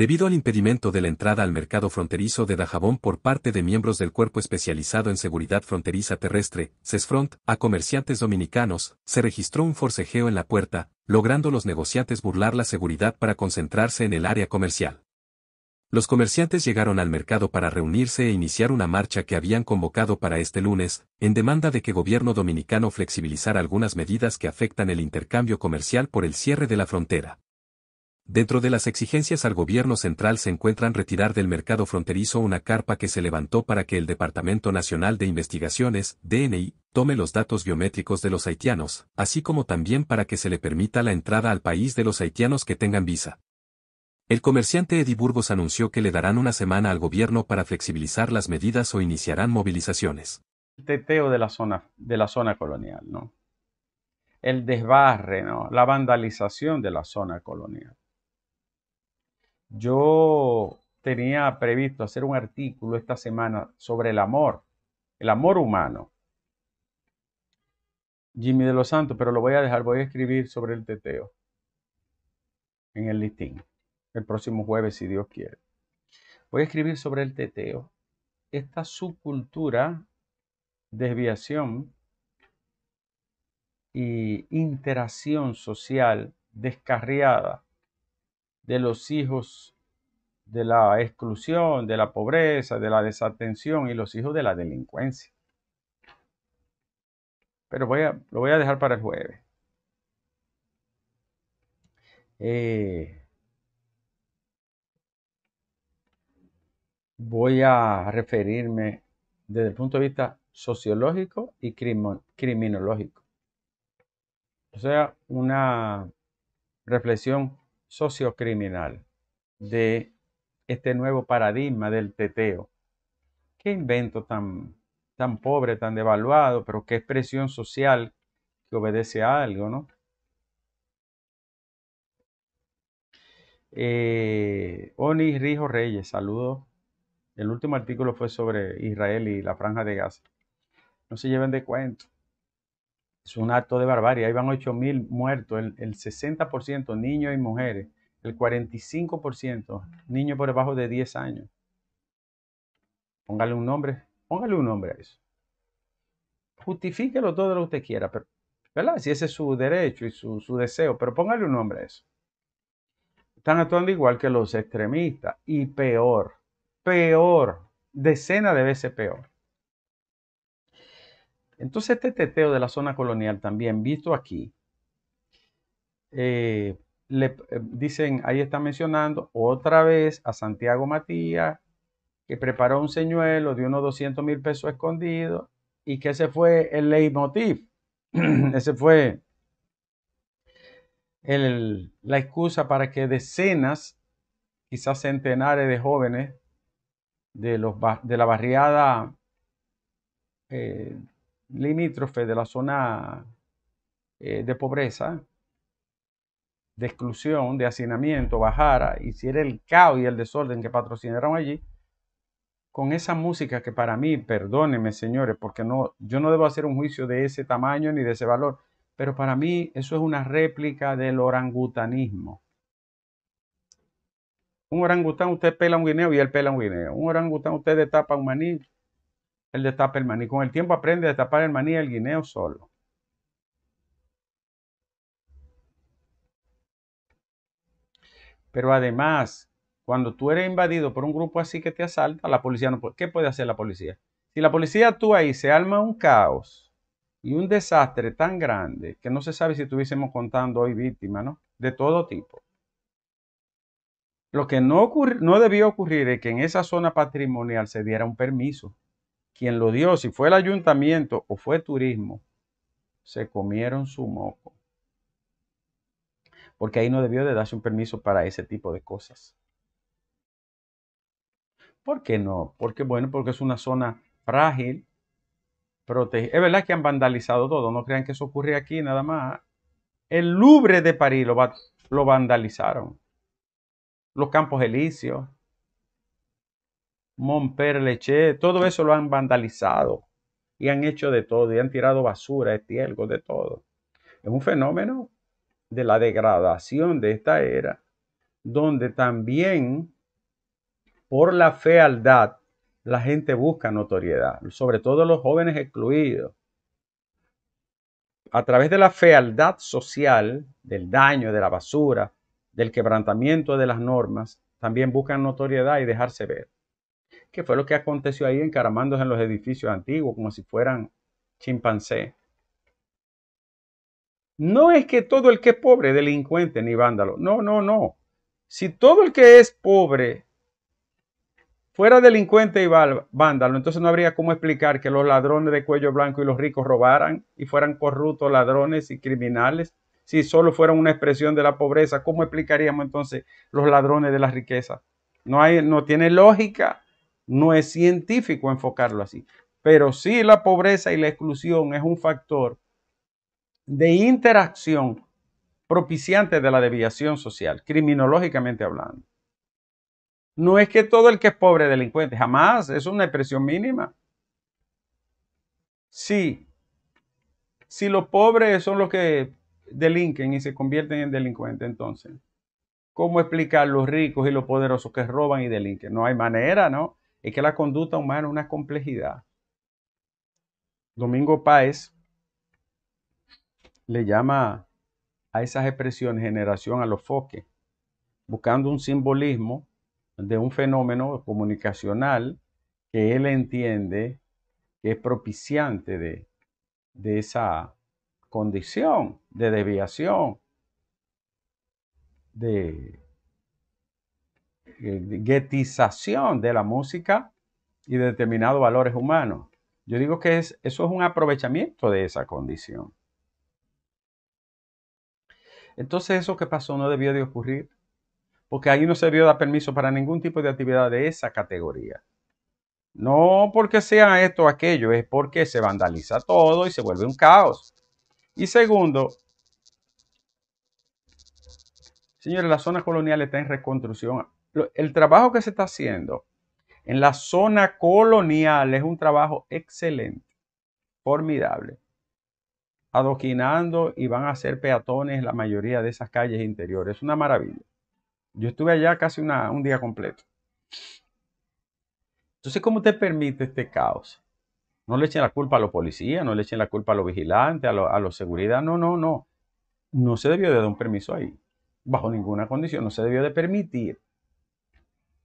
Debido al impedimento de la entrada al mercado fronterizo de Dajabón por parte de miembros del Cuerpo Especializado en Seguridad Fronteriza Terrestre, CESFRONT, a comerciantes dominicanos, se registró un forcejeo en la puerta, logrando los negociantes burlar la seguridad para concentrarse en el área comercial. Los comerciantes llegaron al mercado para reunirse e iniciar una marcha que habían convocado para este lunes, en demanda de que gobierno dominicano flexibilizara algunas medidas que afectan el intercambio comercial por el cierre de la frontera. Dentro de las exigencias al gobierno central se encuentran retirar del mercado fronterizo una carpa que se levantó para que el Departamento Nacional de Investigaciones, DNI, tome los datos biométricos de los haitianos, así como también para que se le permita la entrada al país de los haitianos que tengan visa. El comerciante Eddie Burgos anunció que le darán una semana al gobierno para flexibilizar las medidas o iniciarán movilizaciones. El teteo de la zona, de la zona colonial, ¿no? El desbarre, ¿no? La vandalización de la zona colonial. Yo tenía previsto hacer un artículo esta semana sobre el amor, el amor humano. Jimmy de los Santos, pero lo voy a dejar, voy a escribir sobre el teteo en el listín el próximo jueves, si Dios quiere. Voy a escribir sobre el teteo, esta subcultura, desviación y interacción social descarriada de los hijos de la exclusión, de la pobreza, de la desatención y los hijos de la delincuencia. Pero voy a, lo voy a dejar para el jueves. Eh, voy a referirme desde el punto de vista sociológico y criminológico. O sea, una reflexión sociocriminal de este nuevo paradigma del teteo. Qué invento tan, tan pobre, tan devaluado, pero qué expresión social que obedece a algo, ¿no? Eh, Oni Rijo Reyes, saludos. El último artículo fue sobre Israel y la franja de Gaza. No se lleven de cuento es un acto de barbarie. Ahí van 8.000 muertos, el, 60% niños y mujeres, el 45% niños por debajo de 10 años. Póngale un nombre, póngale un nombre a eso. Justifíquelo todo lo que usted quiera, pero, ¿verdad? Si ese es su derecho y su, su deseo, pero póngale un nombre a eso. Están actuando igual que los extremistas y peor, peor, decenas de veces peor. Entonces este teteo de la zona colonial también, visto aquí, eh, le eh, dicen, ahí está mencionando otra vez a Santiago Matías, que preparó un señuelo de unos 200 mil pesos escondidos y que ese fue el leitmotiv, ese fue el, la excusa para que decenas, quizás centenares de jóvenes de, los, de la barriada eh, limítrofe de la zona eh, de pobreza, de exclusión, de hacinamiento, bajara, y era el caos y el desorden que patrocinaron allí, con esa música que para mí, perdónenme señores, porque no, yo no debo hacer un juicio de ese tamaño ni de ese valor, pero para mí eso es una réplica del orangutanismo. Un orangután usted pela un guineo y él pela un guineo. Un orangután usted destapa un maní de destapa el maní. Con el tiempo aprende a destapar el maní el guineo solo. Pero además, cuando tú eres invadido por un grupo así que te asalta, la policía no ¿Qué puede hacer la policía? Si la policía actúa y se arma un caos y un desastre tan grande que no se sabe si estuviésemos contando hoy víctimas, ¿no? De todo tipo. Lo que no, no debió ocurrir es que en esa zona patrimonial se diera un permiso quien lo dio, si fue el ayuntamiento o fue turismo, se comieron su moco. Porque ahí no debió de darse un permiso para ese tipo de cosas. ¿Por qué no? Porque bueno, porque es una zona frágil, Es verdad que han vandalizado todo, no crean que eso ocurre aquí nada más. El Louvre de París lo, lo vandalizaron. Los Campos Elíseos, Perleche, todo eso lo han vandalizado y han hecho de todo y han tirado basura, estiércol, de todo. Es un fenómeno de la degradación de esta era, donde también por la fealdad la gente busca notoriedad, sobre todo los jóvenes excluidos. A través de la fealdad social, del daño, de la basura, del quebrantamiento de las normas, también buscan notoriedad y dejarse ver que fue lo que aconteció ahí encaramándose en los edificios antiguos como si fueran chimpancés. No es que todo el que es pobre, delincuente ni vándalo. No, no, no. Si todo el que es pobre fuera delincuente y vándalo, entonces no habría cómo explicar que los ladrones de cuello blanco y los ricos robaran y fueran corruptos, ladrones y criminales. Si solo fueran una expresión de la pobreza, ¿cómo explicaríamos entonces los ladrones de la riqueza? No, hay, no tiene lógica no es científico enfocarlo así, pero sí la pobreza y la exclusión es un factor de interacción propiciante de la deviación social, criminológicamente hablando. No es que todo el que es pobre es delincuente, jamás, es una expresión mínima. Sí, si los pobres son los que delinquen y se convierten en delincuentes, entonces, ¿cómo explicar los ricos y los poderosos que roban y delinquen? No hay manera, ¿no? es que la conducta humana es una complejidad. Domingo Páez le llama a esas expresiones generación a los foques, buscando un simbolismo de un fenómeno comunicacional que él entiende que es propiciante de, de esa condición de desviación, de eh, guetización de la música y de determinados valores humanos. Yo digo que es, eso es un aprovechamiento de esa condición. Entonces eso que pasó no debió de ocurrir, porque ahí no se debió dar permiso para ningún tipo de actividad de esa categoría. No porque sea esto o aquello, es porque se vandaliza todo y se vuelve un caos. Y segundo, señores, la zona colonial está en reconstrucción el trabajo que se está haciendo en la zona colonial es un trabajo excelente, formidable, adoquinando y van a ser peatones la mayoría de esas calles interiores. Es una maravilla. Yo estuve allá casi un día completo. Entonces, ¿cómo te permite este caos? No le echen la culpa a los policías, no le echen la culpa a los vigilantes, a, a los seguridad. No, no, no. No se debió de dar un permiso ahí. Bajo ninguna condición. No se debió de permitir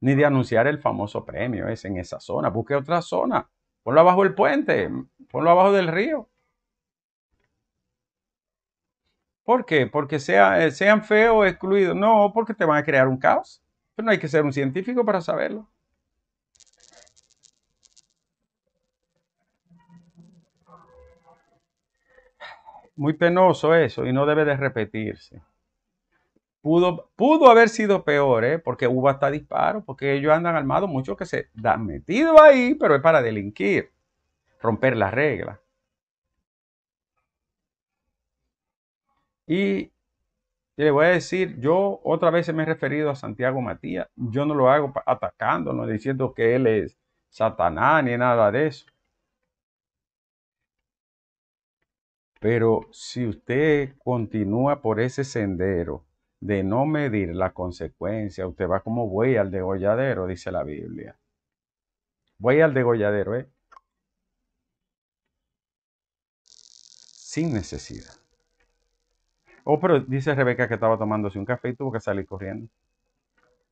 ni de anunciar el famoso premio es en esa zona. Busque otra zona. Ponlo abajo del puente, ponlo abajo del río. ¿Por qué? Porque sea, eh, sean feos, excluidos. No, porque te van a crear un caos. Pero no hay que ser un científico para saberlo. Muy penoso eso y no debe de repetirse. Pudo, haber sido peor, ¿eh? porque hubo hasta disparos, porque ellos andan armados, muchos que se dan metido ahí, pero es para delinquir, romper las reglas. Y le voy a decir, yo otra vez me he referido a Santiago Matías, yo no lo hago atacando, no diciendo que él es Satanás ni nada de eso. Pero si usted continúa por ese sendero, de no medir la consecuencia. Usted va como buey al degolladero, dice la Biblia. Buey al degolladero, ¿eh? Sin necesidad. Oh, pero dice Rebeca que estaba tomándose un café y tuvo que salir corriendo.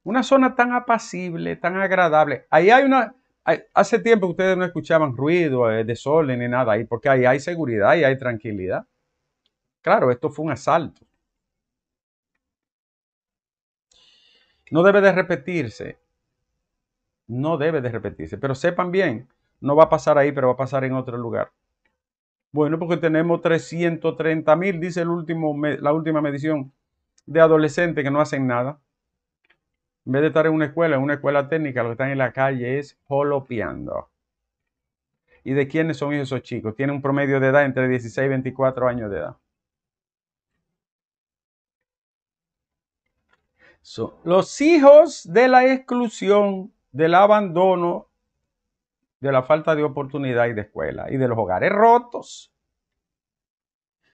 Una zona tan apacible, tan agradable. Ahí hay una. hace tiempo ustedes no escuchaban ruido eh, de sol ni nada ahí, porque ahí hay seguridad y hay tranquilidad. Claro, esto fue un asalto. No debe de repetirse. No debe de repetirse. Pero sepan bien, no va a pasar ahí, pero va a pasar en otro lugar. Bueno, porque tenemos 330 mil, dice el último, la última medición, de adolescentes que no hacen nada. En vez de estar en una escuela, en una escuela técnica, lo que están en la calle es holopeando. ¿Y de quiénes son esos chicos? Tienen un promedio de edad entre 16 y 24 años de edad. los hijos de la exclusión, del abandono, de la falta de oportunidad y de escuela y de los hogares rotos.